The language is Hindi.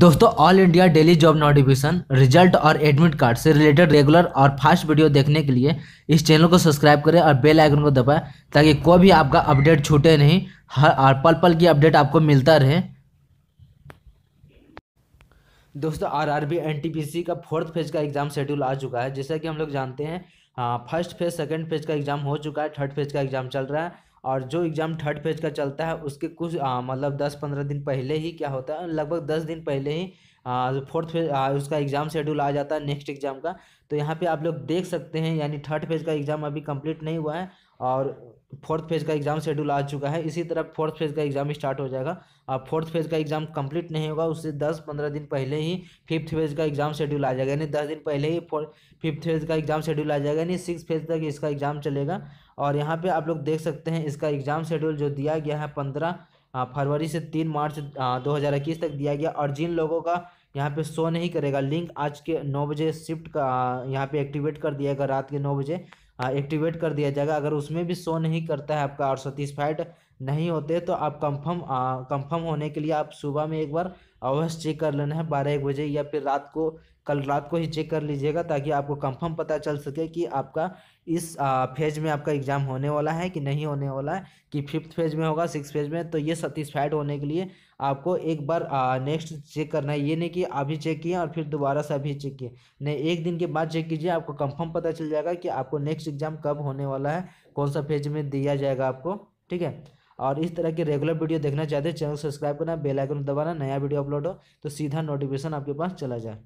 दोस्तों all India daily job notification result और एडमिट कार्ड से रिलेटेड रेगुलर और फास्ट वीडियो देखने के लिए इस चैनल को सब्सक्राइब करें और बेल आइकन को दबाएं ताकि कोई भी आपका अपडेट छूटे नहीं हर और पल पल की अपडेट आपको मिलता रहे दोस्तों आर आर बी एन का फोर्थ फेज का एग्जाम शेड्यूल आ चुका है जैसा कि हम लोग जानते हैं फर्स्ट फेज सेकेंड फेज का एग्जाम हो चुका है थर्ड फेज का एग्जाम चल रहा है और जो एग्ज़ाम थर्ड फेज का चलता है उसके कुछ मतलब दस पंद्रह दिन पहले ही क्या होता है लगभग दस दिन पहले ही फोर्थ फेज उसका एग्ज़ाम शेड्यूल आ जाता है नेक्स्ट एग्ज़ाम का तो यहाँ पे आप लोग देख सकते हैं यानी थर्ड फेज का एग्ज़ाम अभी कंप्लीट नहीं हुआ है और फोर्थ फेज का एग्ज़ाम शेड्यूल आ चुका है इसी तरह फोर्थ फेज का एग्ज़ाम स्टार्ट हो जाएगा और फोर्थ फेज का एग्ज़ाम कंप्लीट नहीं होगा उससे दस पंद्रह दिन पहले ही फिफ्थ फेज का एग्ज़ाम शेड्यूल आ जाएगा यानी दस दिन पहले ही फिफ्थ फेज का एग्ज़ाम शेड्यूल आ जाएगा यानी सिक्स फेज तक इसका एग्ज़ाम चलेगा और यहाँ पे आप लोग देख सकते हैं इसका एग्ज़ाम शेड्यूल जो दिया गया है पंद्रह फरवरी से तीन मार्च दो हज़ार इक्कीस तक दिया गया और जिन लोगों का यहाँ पे शो नहीं करेगा लिंक आज के नौ बजे शिफ्ट का यहाँ पे एक्टिवेट कर दिया जाएगा रात के नौ बजे एक्टिवेट कर दिया जाएगा अगर उसमें भी शो नहीं करता है आपका और सेटिस्फाइड नहीं होते तो आप कंफर्म कंफर्म होने के लिए आप सुबह में एक बार अवश्य चेक कर लेना है बारह एक बजे या फिर रात को कल रात को ही चेक कर लीजिएगा ताकि आपको कंफर्म पता चल सके कि आपका इस फेज में आपका एग्ज़ाम होने वाला है कि नहीं होने वाला है कि फिफ्थ फेज में होगा सिक्स फेज में तो ये सेटिस्फाइड होने के लिए आपको एक बार नेक्स्ट चेक करना है ये नहीं कि अभी चेक किए और फिर दोबारा से अभी चेक किए नहीं एक दिन के बाद चेक कीजिए आपको कंफर्म पता चल जाएगा कि आपको नेक्स्ट एग्ज़ाम कब होने वाला है कौन सा फेज में दिया जाएगा आपको ठीक है और इस तरह की रेगुलर वीडियो देखना चाहते हैं चैनल सब्सक्राइब करना बेल आइकन दबाना नया वीडियो अपलोड हो तो सीधा नोटिफिकेशन आपके पास चला जाए